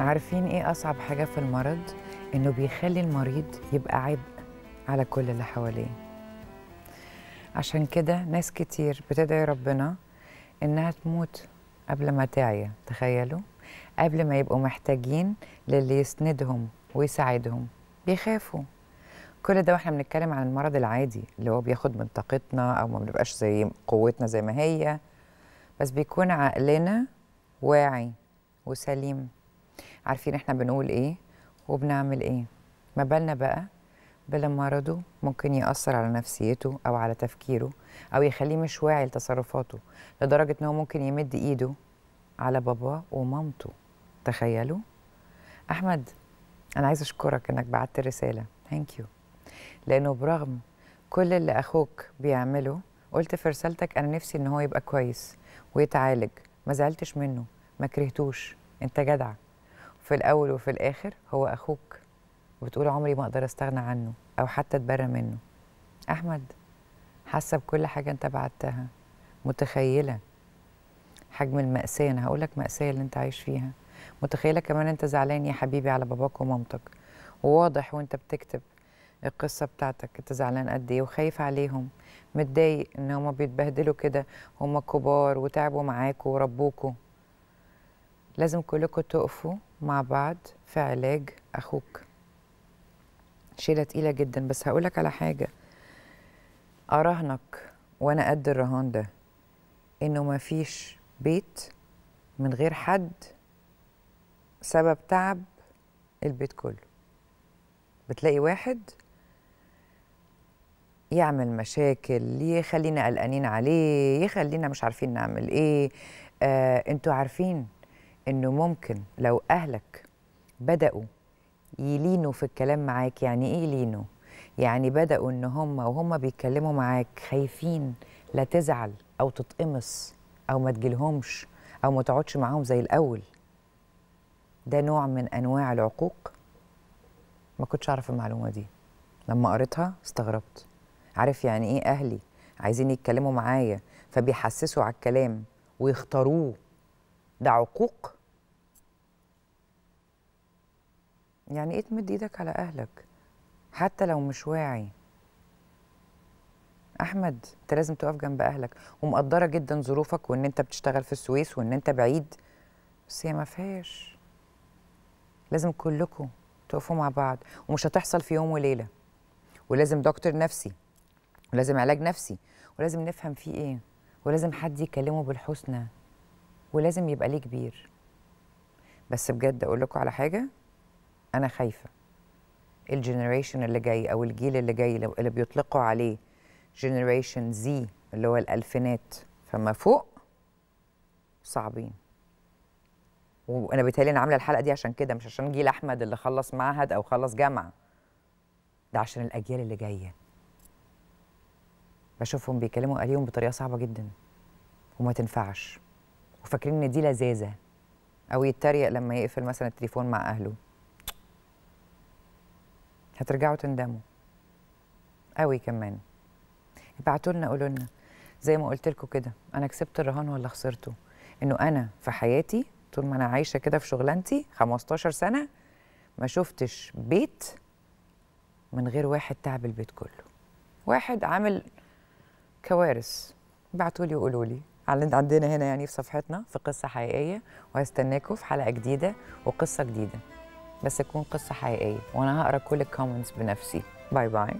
عارفين ايه اصعب حاجه في المرض انه بيخلي المريض يبقى عبء على كل اللي حواليه عشان كده ناس كتير بتدعي ربنا انها تموت قبل ما تعيا تخيلوا قبل ما يبقوا محتاجين للي يسندهم ويساعدهم بيخافوا كل ده واحنا بنتكلم عن المرض العادي اللي هو بياخد من طاقتنا او ما بنبقاش زي قوتنا زي ما هي بس بيكون عقلنا واعي وسليم عارفين احنا بنقول ايه وبنعمل ايه ما بالنا بقى بلا مرضه ممكن يأثر على نفسيته أو على تفكيره أو يخليه مش واعي لتصرفاته لدرجة إنه ممكن يمد إيده على باباه ومامته تخيلوا أحمد أنا عايز أشكرك إنك بعت الرسالة ثانك يو لأنه برغم كل اللي أخوك بيعمله قلت في رسالتك أنا نفسي إن هو يبقى كويس ويتعالج ما زعلتش منه ما كرهتوش أنت جدع في الاول وفي الاخر هو اخوك وبتقول عمري ما اقدر استغنى عنه او حتى اتبرى منه احمد حاسه بكل حاجه انت بعتها متخيله حجم المأساة أنا هقول لك مأساة اللي أنت عايش فيها متخيلة كمان أنت زعلان يا حبيبي على باباك ومامتك وواضح وأنت بتكتب القصة بتاعتك أنت زعلان قد إيه وخايف عليهم متضايق إن هما بيتبهدلوا كده هما كبار وتعبوا معاكوا وربوكوا لازم كلكم تقفوا مع بعض في علاج أخوك شيلة تقيلة جدا بس هقولك على حاجة أراهنك وأنا قد الرهان ده إنه مفيش بيت من غير حد سبب تعب البيت كله بتلاقي واحد يعمل مشاكل يخلينا قلقانين عليه يخلينا مش عارفين نعمل ايه آه انتوا عارفين انه ممكن لو اهلك بداوا يلينوا في الكلام معاك يعني ايه يلينوا يعني بداوا ان هم وهم بيتكلموا معاك خايفين لا تزعل او تتقمص او ما تجيلهمش او ما تقعدش معاهم زي الاول ده نوع من انواع العقوق ما كنتش اعرف المعلومه دي لما قريتها استغربت عارف يعني ايه اهلي عايزين يتكلموا معايا فبيحسسوا على الكلام ويختاروه ده عقوق يعني ايه تمد ايدك على اهلك حتى لو مش واعي احمد انت لازم تقف جنب اهلك ومقدره جدا ظروفك وان انت بتشتغل في السويس وان انت بعيد بس هي ما فيهاش لازم كلكم تقفوا مع بعض ومش هتحصل في يوم وليله ولازم دكتور نفسي ولازم علاج نفسي ولازم نفهم فيه ايه ولازم حد يكلمه بالحسنى ولازم يبقى ليه كبير بس بجد اقول لكم على حاجه انا خايفه الجنريشن اللي جاي او الجيل اللي جاي اللي بيطلقوا عليه جنريشن زي اللي هو الالفينات فما فوق صعبين وانا بيتهيألي انا عامله الحلقه دي عشان كده مش عشان جيل احمد اللي خلص معهد او خلص جامعه ده عشان الاجيال اللي جايه بشوفهم بيكلموا اهاليهم بطريقه صعبه جدا وما تنفعش وفاكرين ان دي لذاذه او يتريق لما يقفل مثلا التليفون مع اهله هترجعوا تندموا قوي كمان ابعتوا لنا قولوا لنا زي ما قلت لكم كده انا كسبت الرهان ولا خسرته انه انا في حياتي طول ما انا عايشه كده في شغلانتي 15 سنه ما شفتش بيت من غير واحد تعب البيت كله واحد عامل كوارث ابعتوا لي وقولوا لي عندنا هنا يعني في صفحتنا في قصه حقيقيه وهستناكم في حلقه جديده وقصه جديده بس تكون قصه حقيقيه وانا هقرا كل الكومنتس بنفسي باي باي